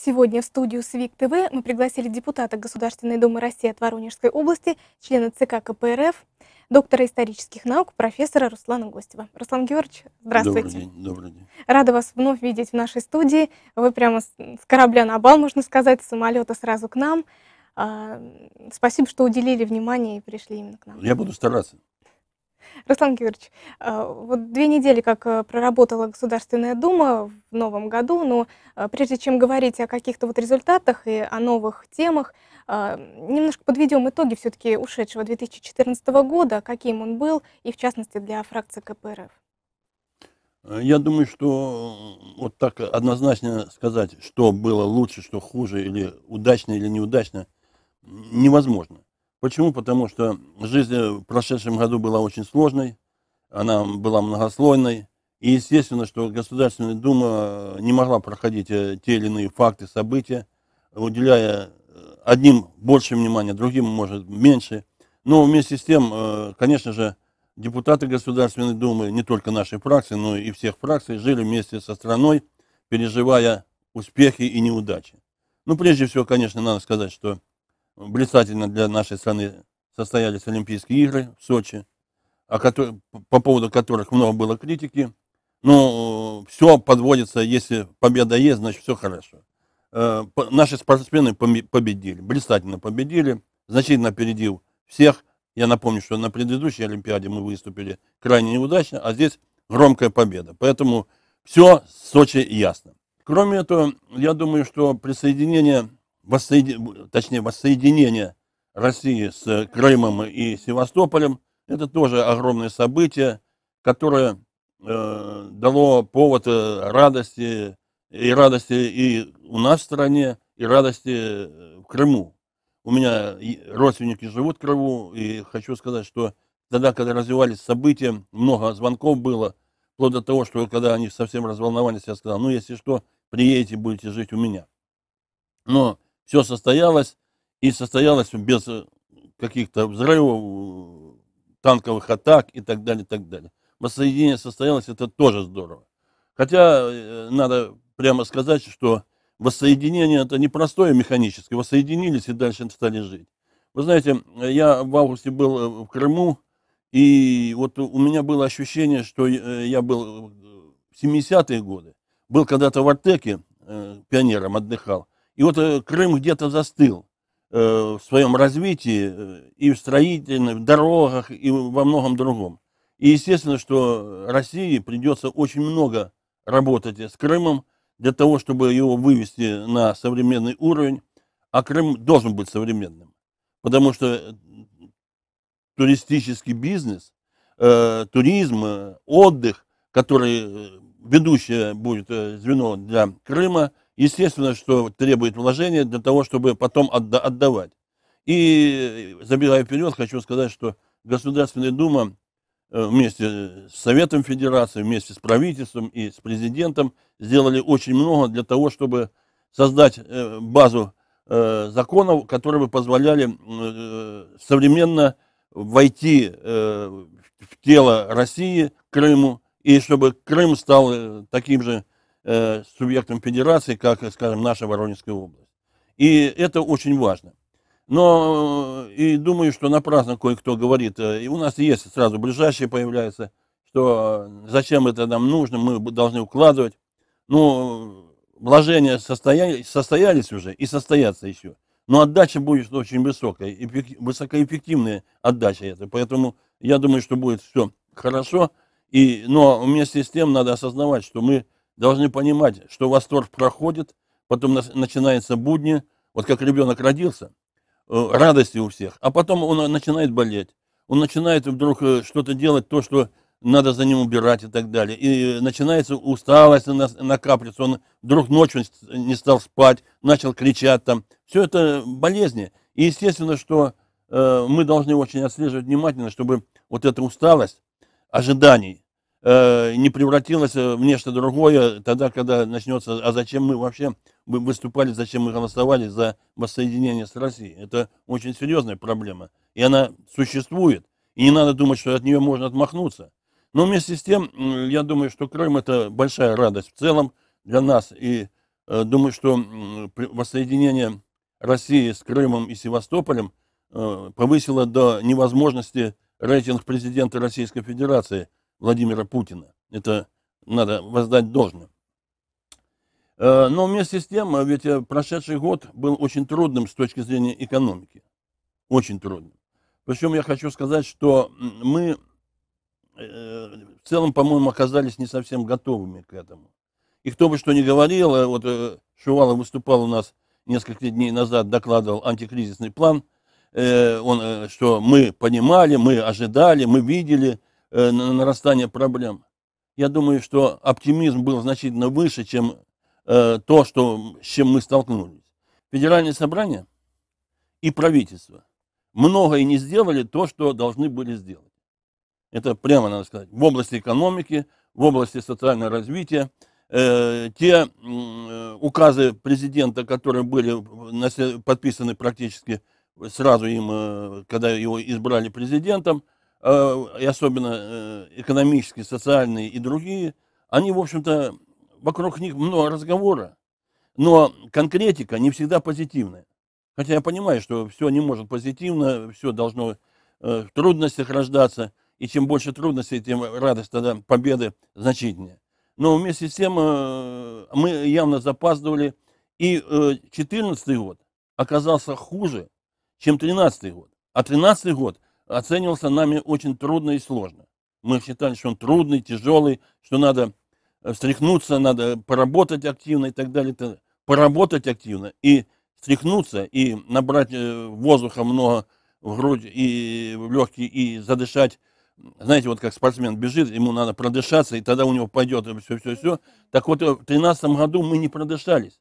Сегодня в студию СВИК ТВ мы пригласили депутата Государственной Думы России от Воронежской области, члена ЦК КПРФ, доктора исторических наук, профессора Руслана Гостева. Руслан Георгиевич, здравствуйте. Добрый день, добрый день. Рада вас вновь видеть в нашей студии. Вы прямо с корабля на бал, можно сказать, с самолета сразу к нам. А, спасибо, что уделили внимание и пришли именно к нам. Я буду стараться. Руслан Георгиевич, э, вот две недели как э, проработала Государственная Дума в новом году, но э, прежде чем говорить о каких-то вот результатах и о новых темах, немножко подведем итоги все-таки ушедшего 2014 года, каким он был, и в частности для фракции КПРФ. Я думаю, что вот так однозначно сказать, что было лучше, что хуже, или удачно, или неудачно, невозможно. Почему? Потому что жизнь в прошедшем году была очень сложной, она была многослойной. И естественно, что Государственная Дума э, не могла проходить э, те или иные факты, события, уделяя э, одним больше внимания, другим, может, меньше. Но вместе с тем, конечно же, депутаты Государственной Думы, не только нашей фракции, но и всех фракций, жили вместе со страной, переживая успехи и неудачи. Ну, прежде всего, конечно, надо сказать, что блистательно для нашей страны состоялись Олимпийские игры в Сочи, о которых, по поводу которых много было критики. Но ну, все подводится, если победа есть, значит все хорошо. Э, наши спортсмены победили, блистательно победили, значительно опередил всех. Я напомню, что на предыдущей Олимпиаде мы выступили крайне неудачно, а здесь громкая победа. Поэтому все в Сочи ясно. Кроме этого, я думаю, что присоединение воссоединение, точнее, воссоединение России с Крымом и Севастополем, это тоже огромное событие, которое э, дало повод э, радости и радости и у нас в стране, и радости э, в Крыму. У меня родственники живут в Крыму, и хочу сказать, что тогда, когда развивались события, много звонков было, вплоть до того, что когда они совсем разволновались, я сказал, ну, если что, приедете, будете жить у меня. Но все состоялось, и состоялось без э, каких-то взрывов, э, танковых атак и так далее, и так далее. Воссоединение состоялось, это тоже здорово. Хотя э, надо прямо сказать, что воссоединение это не простое механическое, воссоединились и дальше стали жить. Вы знаете, я в августе был в Крыму, и вот у меня было ощущение, что я был в 70-е годы, был когда-то в Артеке, пионером отдыхал, и вот э, Крым где-то застыл э, в своем развитии э, и в строительных, в дорогах, и во многом другом. И естественно, что России придется очень много работать с Крымом для того, чтобы его вывести на современный уровень. А Крым должен быть современным, потому что туристический бизнес, э, туризм, отдых, который ведущее будет звено для Крыма – Естественно, что требует вложения для того, чтобы потом отда отдавать. И, забегая вперед, хочу сказать, что Государственная Дума э, вместе с Советом Федерации, вместе с правительством и с президентом сделали очень много для того, чтобы создать э, базу э, законов, которые бы позволяли современно войти в тело России, Крыму, и чтобы Крым стал таким же Э, субъектом федерации, как, скажем, наша Воронежская область. И это очень важно. Но э, и думаю, что напрасно кое-кто говорит, э, и у нас есть сразу ближайшие появляются, что зачем это нам нужно, мы должны укладывать. Ну, вложения состоялись, состоялись уже и состоятся еще. Но отдача будет очень высокая, высокоэффективная отдача это. Поэтому я думаю, что будет все хорошо. И, но вместе с тем надо осознавать, что мы должны понимать, что восторг проходит, потом начинается будни, вот как ребенок родился, э, радости у всех, а потом он э, начинает болеть, он начинает вдруг э, что-то делать, то, что надо за ним убирать и так далее. И начинается усталость накапливается, он вдруг ночью не стал спать, начал кричать там. Все это болезни. И естественно, что э, мы должны очень отслеживать внимательно, чтобы вот эта усталость ожиданий, Э, не превратилось э, в нечто другое, тогда, когда начнется, а зачем мы вообще выступали, зачем мы голосовали за воссоединение с Россией. Это очень серьезная проблема. И она существует. И не надо думать, что от нее можно отмахнуться. Но вместе с тем, я думаю, что Крым это большая радость в целом для нас. И э, думаю, что э, воссоединение России с Крымом и Севастополем э, повысило до невозможности рейтинг президента Российской Федерации – Владимира Путина. Это надо воздать должное. Э, но вместе с тем, э, ведь э, прошедший год был очень трудным с точки зрения экономики. Очень трудным. Причем я хочу сказать, что мы в целом, по-моему, оказались не совсем готовыми к этому. И кто бы что ни говорил, вот Шувалов выступал у нас несколько дней назад, докладывал антикризисный план, он, что мы понимали, мы ожидали, мы видели, э, нарастания проблем. Я думаю, что оптимизм был значительно выше, чем э, то, что, с чем мы столкнулись. Федеральное собрание и правительство многое не сделали то, что должны были сделать. Это прямо надо сказать. В области экономики, в области социального развития. Э, те э, указы президента, которые были подписаны практически сразу им, э, когда его избрали президентом, Э, и особенно э, экономические, социальные и другие, они, в общем-то, вокруг них много разговора, но конкретика не всегда позитивная. Хотя я понимаю, что все не может позитивно, все должно э, в трудностях рождаться, и чем больше трудностей, тем радость тогда победы значительнее. Но вместе с тем мы явно запаздывали, и 2014 год оказался хуже, чем 2013 год. А 2013 год оценивался нами очень трудно и сложно. Мы считали, что он трудный, тяжелый, что надо э, встряхнуться, надо поработать активно и так далее. Поработать активно и встряхнуться, и набрать э, воздуха много в грудь и в легкие, и задышать. Знаете, вот как спортсмен бежит, ему надо продышаться, и тогда у него пойдет все-все-все. Так вот, э, в 2013 году мы не продышались.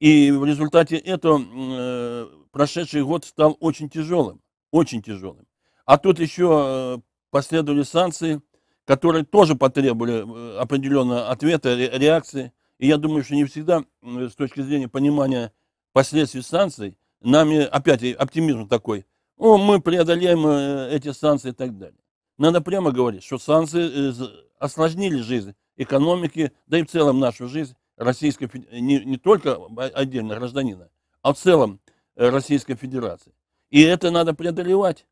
И в результате этого прошедший год стал очень тяжелым, очень тяжелым. А тут еще э, последовали санкции, которые тоже потребовали э, определенного ответа, реакции. И я думаю, что не всегда с точки зрения понимания последствий санкций, нами опять оптимизм такой, О, мы преодолеем э, эти санкции и так далее. Надо прямо говорить, что санкции осложнили жизнь экономики, да и в целом нашу жизнь, российской, не, не только отдельно гражданина, а в целом Российской Федерации. И это надо преодолевать.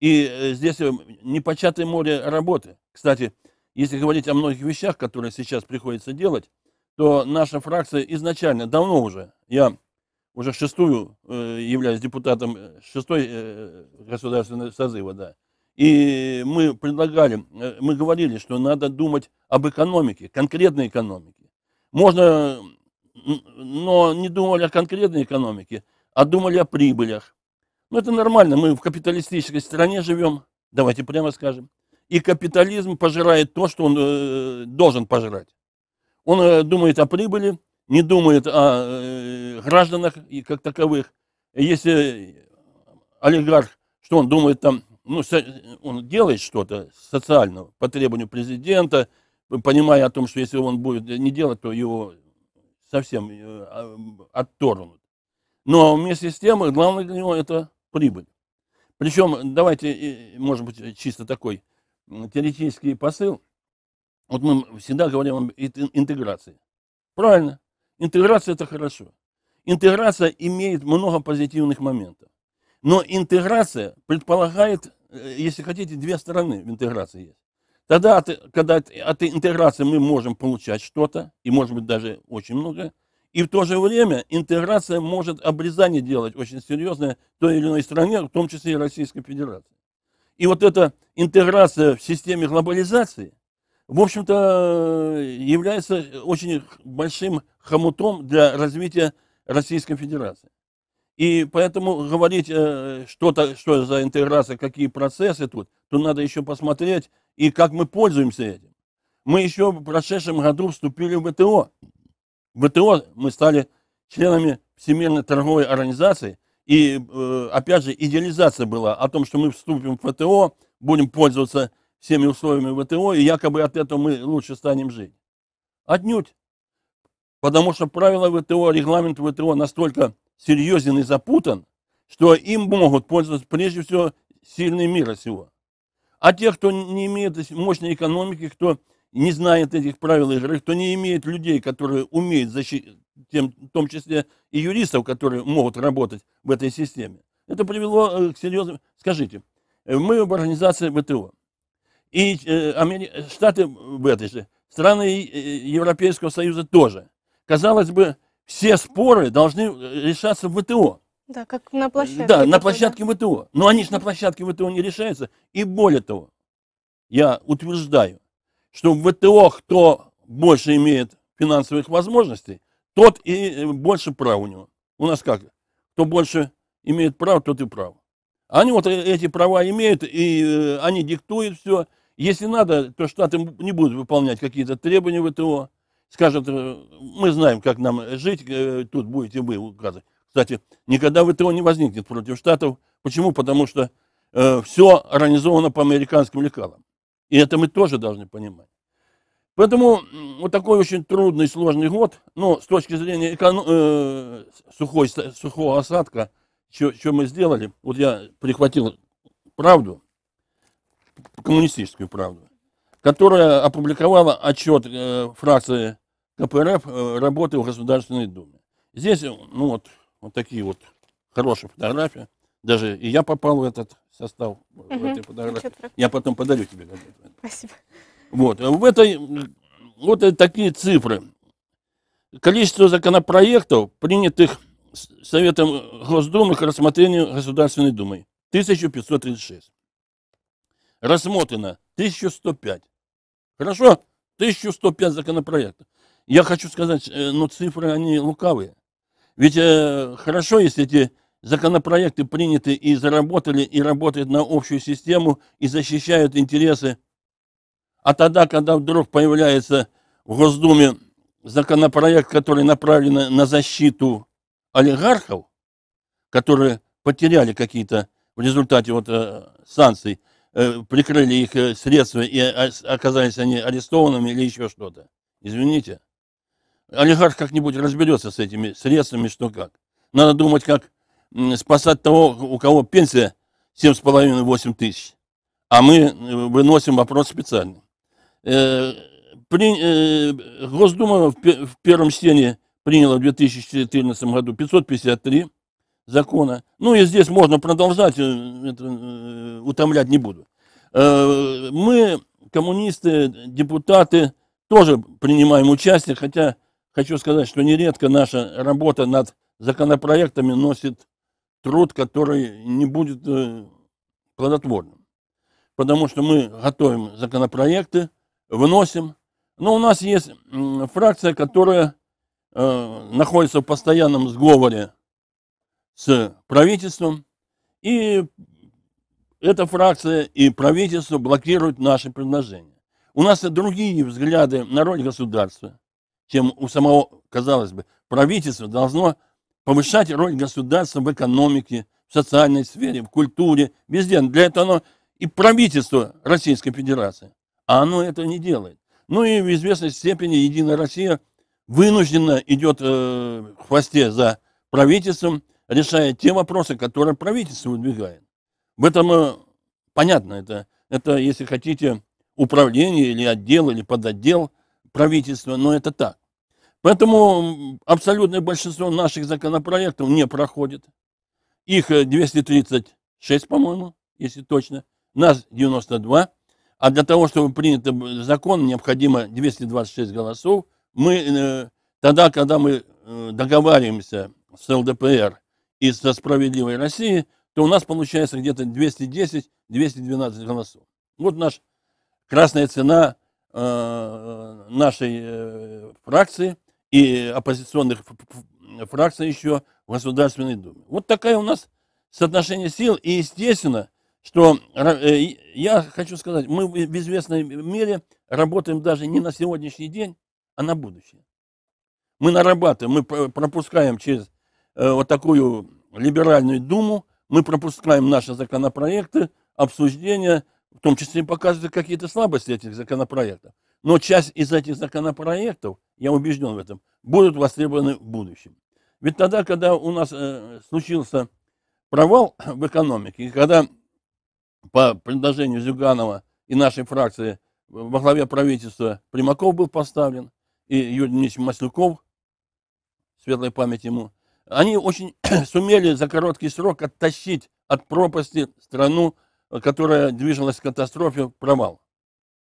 И э, здесь э, непочатое море работы. Кстати, если говорить о многих вещах, которые сейчас приходится делать, то наша фракция изначально, давно уже, я уже шестую э, являюсь депутатом э, шестой э, государственного созыва, да, и мы предлагали, э, мы говорили, что надо думать об экономике, конкретной экономике. Можно, но не думали о конкретной экономике, а думали о прибылях, но ну, это нормально, мы в капиталистической стране живем, давайте прямо скажем. И капитализм пожирает то, что он э, должен пожирать. Он э, думает о прибыли, не думает о э, гражданах и как таковых. Если олигарх, что он думает там, ну, он делает что-то социального по требованию президента, понимая о том, что если он будет не делать, то его совсем отторгнут. Но вместе с тем, главное для него это прибыль. Причем, давайте, э, может быть, чисто такой теоретический посыл. Вот мы всегда говорим об интеграции. Правильно. Интеграция – это хорошо. Интеграция имеет много позитивных моментов. Но интеграция предполагает, э, если хотите, две стороны в интеграции есть. Тогда, от, когда от, от интеграции мы можем получать что-то, и, может быть, даже очень много, и в то же время интеграция может обрезание делать очень серьезное той или иной стране, в том числе и Российской Федерации. И вот эта интеграция в системе глобализации, в общем-то, является очень большим хомутом для развития Российской Федерации. И поэтому говорить, э, что, -то, что за интеграция, какие процессы тут, то надо еще посмотреть, и как мы пользуемся этим. Мы еще в прошедшем году вступили в ВТО. ВТО мы стали членами Всемирной торговой организации, и, э, опять же, идеализация была о том, что мы вступим в ВТО, будем пользоваться всеми условиями ВТО, и якобы от этого мы лучше станем жить. Отнюдь. Потому что правила ВТО, регламент ВТО настолько серьезен и запутан, что им могут пользоваться прежде всего сильные мира сего. А те, кто не имеет мощной экономики, кто не знает этих правил игры, кто не имеет людей, которые умеют защитить, тем, в том числе и юристов, которые могут работать в этой системе. Это привело э, к серьезным... Скажите, э, мы в организации ВТО, и э, Штаты в этой же, страны э, Европейского Союза тоже. Казалось бы, все споры должны решаться в ВТО. Да, как на площадке. Да, на площадке ВТО. Но они же на площадке ВТО не решаются. И более того, я утверждаю, что в ВТО, кто больше имеет финансовых возможностей, тот и э, больше прав у него. У нас как? Кто больше имеет прав, тот и прав. Они вот э, эти права имеют, и э, они диктуют все. Если надо, то штаты не будут выполнять какие-то требования ВТО. Скажут, мы знаем, как нам жить, тут будете вы указывать. Кстати, никогда ВТО не возникнет против штатов. Почему? Потому что э, все организовано по американским лекалам. И это мы тоже должны понимать. Поэтому вот такой очень трудный, сложный год, но с точки зрения эконом... э, сухой, сухого осадка, что мы сделали, вот я прихватил правду, коммунистическую правду, которая опубликовала отчет э, фракции КПРФ э, работы в Государственной Думе. Здесь, э, ну вот, вот такие вот хорошие фотографии. Даже и я попал в этот состав, угу. в этой Я потом подарю тебе. Спасибо. Вот, э, в этой, вот такие цифры. Количество законопроектов, принятых Советом э, Госдумы к рассмотрению Государственной Думы, 1536. Рассмотрено 1105. Хорошо? 1105 законопроектов. Я хочу сказать, но цифры, они лукавые. Ведь э, хорошо, если эти Законопроекты приняты и заработали, и работают на общую систему, и защищают интересы. А тогда, когда вдруг появляется в Госдуме законопроект, который направлен на защиту олигархов, которые потеряли какие-то в результате вот э, санкций, э, прикрыли их э, средства и а, оказались они арестованными или еще что-то. Извините. Олигарх как-нибудь разберется с этими средствами, что как. Надо думать, как спасать того, у кого пенсия 7,5-8 тысяч. А мы э, выносим вопрос специально. Э, при, э, Госдума в, первом чтении приняла в 2014 году 553 закона. Ну и здесь можно продолжать, это, утомлять не буду. Мы, коммунисты, депутаты, тоже принимаем участие, хотя хочу сказать, что нередко наша работа над законопроектами носит труд, который не будет э, плодотворным. Потому что мы готовим законопроекты, вносим. Но у нас есть фракция, которая э, находится в постоянном сговоре с правительством. И эта фракция и правительство блокируют наши предложения. У нас другие взгляды на роль государства, чем у самого, казалось бы, правительство должно повышать роль государства в экономике, в социальной сфере, в культуре, везде. Для этого оно и правительство Российской Федерации. А оно это не делает. Ну и в известной степени Единая Россия вынужденно идет э, в хвосте за правительством, решая те вопросы, которые правительство выдвигает. В этом э, понятно, это, это, если хотите, управление или отдел, или подотдел правительства, но это так. Поэтому абсолютное большинство наших законопроектов не проходит. Их 236, э, по-моему, если точно. Нас 92. А для того, чтобы принят э, закон, необходимо 226 голосов. Мы э, тогда, когда мы договариваемся с ЛДПР и со «Справедливой Россией», то у нас получается где-то 210-212 голосов. Вот наша красная цена нашей фракции – и оппозиционных фракций еще в Государственной Думе. Вот такая у нас соотношение сил. И естественно, что э, я хочу сказать, мы в известной мере работаем даже не на сегодняшний день, а на будущее. Мы нарабатываем, мы пропускаем через э, вот такую либеральную думу, мы пропускаем наши законопроекты, обсуждения, в том числе показывают какие-то слабости этих законопроектов. Но часть из этих законопроектов, я убежден в этом, будут востребованы в будущем. Ведь тогда, когда у нас э, случился провал в экономике, и когда по предложению Зюганова и нашей фракции во главе правительства Примаков был поставлен, и Юрий Ильич Маслюков, светлая память ему, они очень сумели за короткий срок оттащить от пропасти страну, которая движилась к катастрофе, провал.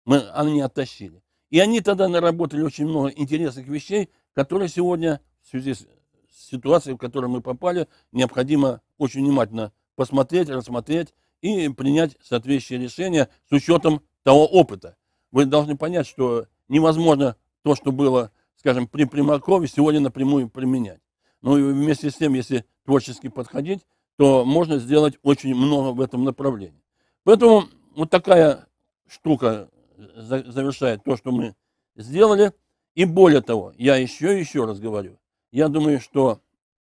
Мы, они оттащили. И они тогда наработали очень много интересных вещей, которые сегодня в связи с ситуацией, в которую мы попали, необходимо очень внимательно посмотреть, рассмотреть и принять соответствующие решения с учетом того опыта. Вы должны понять, что невозможно то, что было, скажем, при Примакове, сегодня напрямую применять. Ну и вместе с тем, если творчески подходить, то можно сделать очень много в этом направлении. Поэтому вот такая штука завершает то, что мы сделали. И более того, я еще еще раз говорю, я думаю, что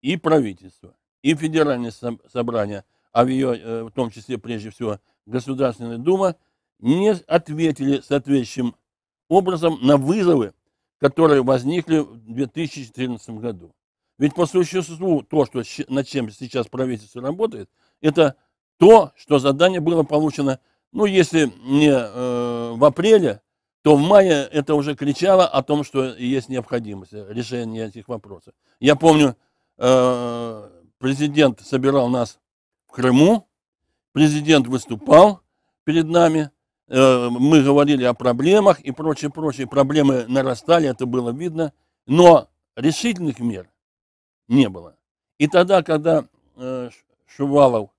и правительство, и Федеральное собрание, а в ее, э, в том числе, прежде всего, Государственная Дума, не ответили соответствующим образом на вызовы, которые возникли в 2014 году. Ведь по существу то, что, над чем сейчас правительство работает, это то, что задание было получено ну, если не э, в апреле, то в мае это уже кричало о том, что есть необходимость э, решения этих вопросов. Я помню, э, президент собирал нас в Крыму, президент выступал перед нами, э, мы говорили о проблемах и прочее, прочее. Проблемы нарастали, это было видно, но решительных мер не было. И тогда, когда э, Шувалов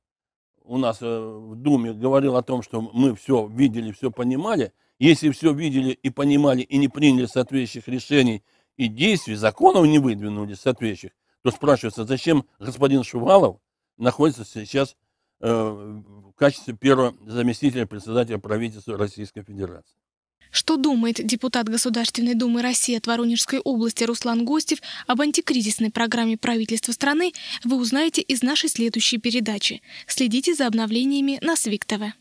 у нас э, в Думе говорил о том, что мы все видели, все понимали, если все видели и понимали и не приняли соответствующих решений и действий, законов не выдвинули соответствующих, то спрашивается, зачем господин Шувалов находится сейчас э, в качестве первого заместителя председателя правительства Российской Федерации. Что думает депутат Государственной Думы России от Воронежской области Руслан Гостев об антикризисной программе правительства страны, вы узнаете из нашей следующей передачи. Следите за обновлениями на СВИК-ТВ.